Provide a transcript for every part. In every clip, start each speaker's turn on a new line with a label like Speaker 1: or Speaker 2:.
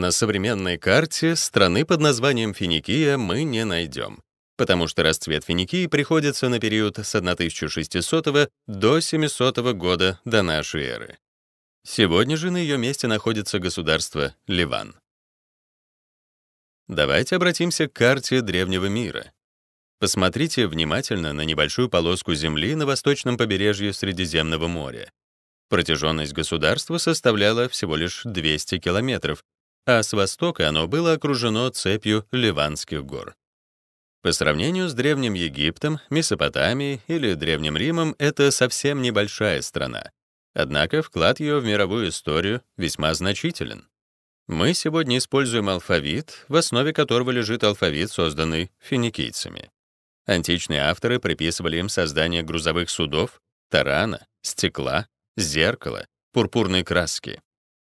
Speaker 1: на современной карте страны под названием Финикия мы не найдем, потому что расцвет Финикии приходится на период с 1600 до 700 года до нашей эры. Сегодня же на ее месте находится государство Ливан. Давайте обратимся к карте древнего мира. Посмотрите внимательно на небольшую полоску земли на восточном побережье Средиземного моря. Протяженность государства составляла всего лишь 200 километров, а с востока оно было окружено цепью Ливанских гор. По сравнению с Древним Египтом, Месопотамией или Древним Римом это совсем небольшая страна. Однако вклад ее в мировую историю весьма значителен. Мы сегодня используем алфавит, в основе которого лежит алфавит, созданный финикийцами. Античные авторы приписывали им создание грузовых судов, тарана, стекла, зеркала, пурпурной краски.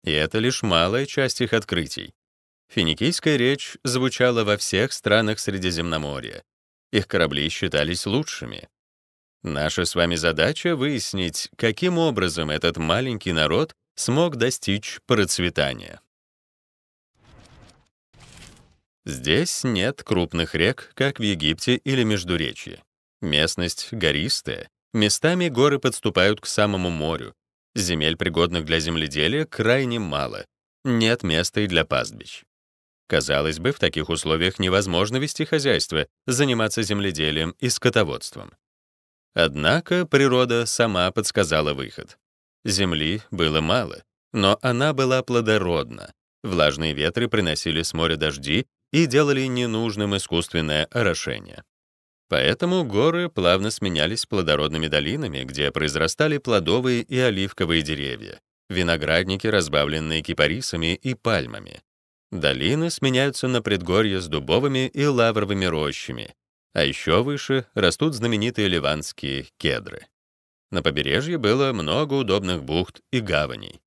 Speaker 1: И это лишь малая часть их открытий. Финикийская речь звучала во всех странах Средиземноморья. Их корабли считались лучшими. Наша с вами задача — выяснить, каким образом этот маленький народ смог достичь процветания. Здесь нет крупных рек, как в Египте или Междуречье. Местность гористая, местами горы подступают к самому морю, Земель, пригодных для земледелия, крайне мало. Нет места и для пастбищ. Казалось бы, в таких условиях невозможно вести хозяйство, заниматься земледелием и скотоводством. Однако природа сама подсказала выход. Земли было мало, но она была плодородна. Влажные ветры приносили с моря дожди и делали ненужным искусственное орошение. Поэтому горы плавно сменялись плодородными долинами, где произрастали плодовые и оливковые деревья, виноградники, разбавленные кипарисами и пальмами. Долины сменяются на предгорье с дубовыми и лавровыми рощами, а еще выше растут знаменитые ливанские кедры. На побережье было много удобных бухт и гаваней.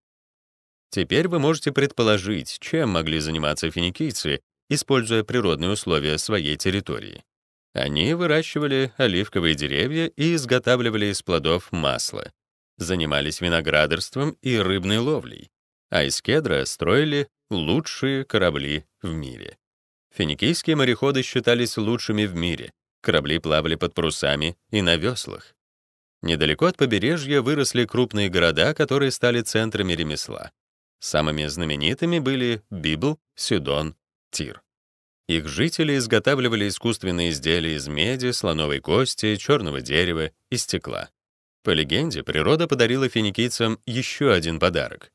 Speaker 1: Теперь вы можете предположить, чем могли заниматься финикийцы, используя природные условия своей территории. Они выращивали оливковые деревья и изготавливали из плодов масло, занимались виноградарством и рыбной ловлей, а из кедра строили лучшие корабли в мире. Финикийские мореходы считались лучшими в мире, корабли плавали под парусами и на веслах. Недалеко от побережья выросли крупные города, которые стали центрами ремесла. Самыми знаменитыми были Библ, Сидон, Тир. Их жители изготавливали искусственные изделия из меди, слоновой кости, черного дерева и стекла. По легенде, природа подарила финикийцам еще один подарок.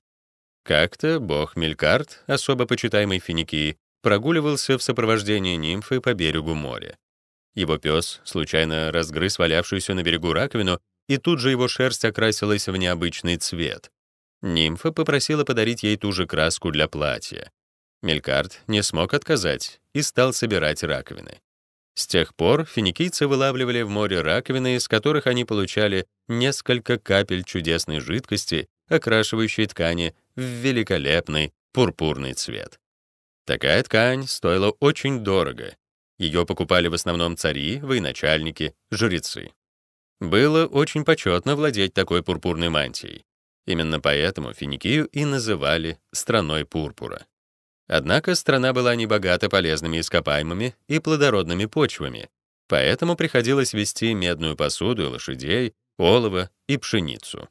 Speaker 1: Как-то бог Мелькарт, особо почитаемый Финикии, прогуливался в сопровождении нимфы по берегу моря. Его пес случайно разгрыз валявшуюся на берегу раковину, и тут же его шерсть окрасилась в необычный цвет. Нимфа попросила подарить ей ту же краску для платья. Мелькарт не смог отказать и стал собирать раковины. С тех пор финикийцы вылавливали в море раковины, из которых они получали несколько капель чудесной жидкости, окрашивающей ткани в великолепный пурпурный цвет. Такая ткань стоила очень дорого. Ее покупали в основном цари, военачальники, жрецы. Было очень почетно владеть такой пурпурной мантией. Именно поэтому Финикию и называли страной пурпура. Однако страна была небогата полезными ископаемыми и плодородными почвами, поэтому приходилось вести медную посуду, лошадей, олово и пшеницу.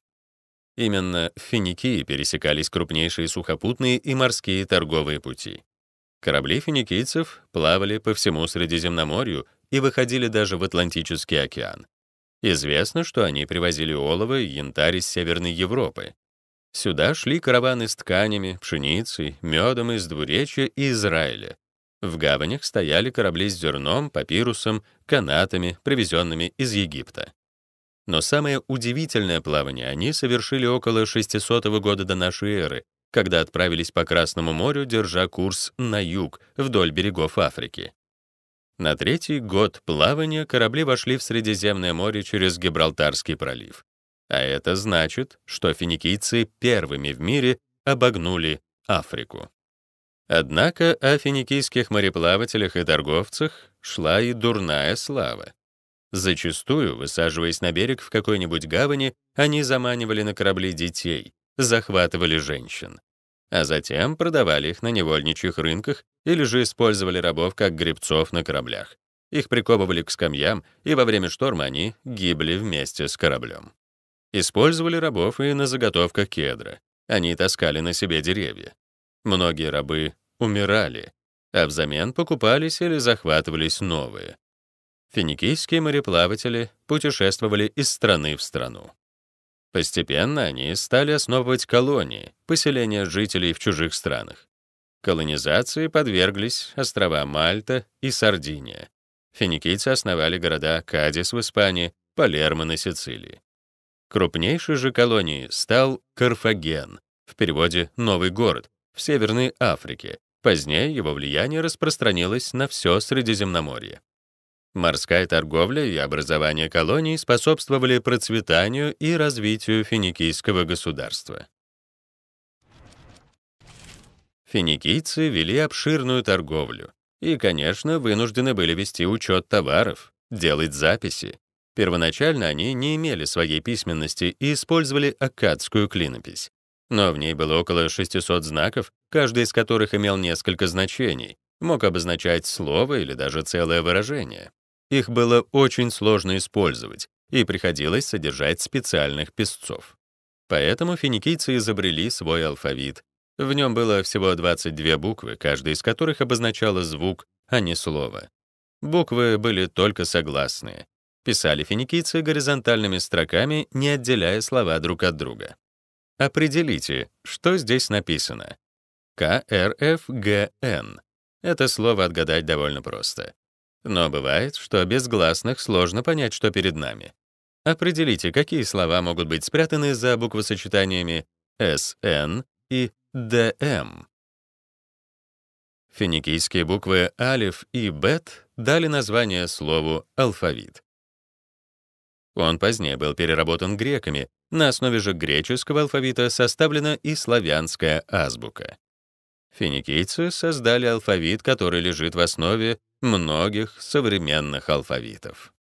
Speaker 1: Именно в Финикии пересекались крупнейшие сухопутные и морские торговые пути. Корабли финикийцев плавали по всему Средиземноморью и выходили даже в Атлантический океан. Известно, что они привозили олово и янтарь из Северной Европы, Сюда шли караваны с тканями, пшеницей, медом из двуречья и Израиля. В гаванях стояли корабли с зерном, папирусом, канатами, привезенными из Египта. Но самое удивительное плавание они совершили около 600 года до нашей эры, когда отправились по Красному морю, держа курс на юг, вдоль берегов Африки. На третий год плавания корабли вошли в Средиземное море через Гибралтарский пролив. А это значит, что финикийцы первыми в мире обогнули Африку. Однако о финикийских мореплавателях и торговцах шла и дурная слава. Зачастую, высаживаясь на берег в какой-нибудь гавани, они заманивали на корабли детей, захватывали женщин, а затем продавали их на невольничьих рынках или же использовали рабов как гребцов на кораблях. Их приковывали к скамьям, и во время шторма они гибли вместе с кораблем. Использовали рабов и на заготовках кедра. Они таскали на себе деревья. Многие рабы умирали, а взамен покупались или захватывались новые. Финикийские мореплаватели путешествовали из страны в страну. Постепенно они стали основывать колонии, поселения жителей в чужих странах. Колонизации подверглись острова Мальта и Сардиния. Финикийцы основали города Кадис в Испании, Палермо на Сицилии. Крупнейшей же колонией стал Карфаген, в переводе «новый город», в Северной Африке. Позднее его влияние распространилось на все Средиземноморье. Морская торговля и образование колоний способствовали процветанию и развитию финикийского государства. Финикийцы вели обширную торговлю и, конечно, вынуждены были вести учет товаров, делать записи, Первоначально они не имели своей письменности и использовали аккадскую клинопись. Но в ней было около 600 знаков, каждый из которых имел несколько значений, мог обозначать слово или даже целое выражение. Их было очень сложно использовать, и приходилось содержать специальных писцов. Поэтому финикийцы изобрели свой алфавит. В нем было всего 22 буквы, каждая из которых обозначала звук, а не слово. Буквы были только согласные, писали финикийцы горизонтальными строками, не отделяя слова друг от друга. Определите, что здесь написано. КРФГН. Это слово отгадать довольно просто. Но бывает, что без гласных сложно понять, что перед нами. Определите, какие слова могут быть спрятаны за буквосочетаниями СН и ДМ. Финикийские буквы алиф и бет дали название слову алфавит. Он позднее был переработан греками, на основе же греческого алфавита составлена и славянская азбука. Финикийцы создали алфавит, который лежит в основе многих современных алфавитов.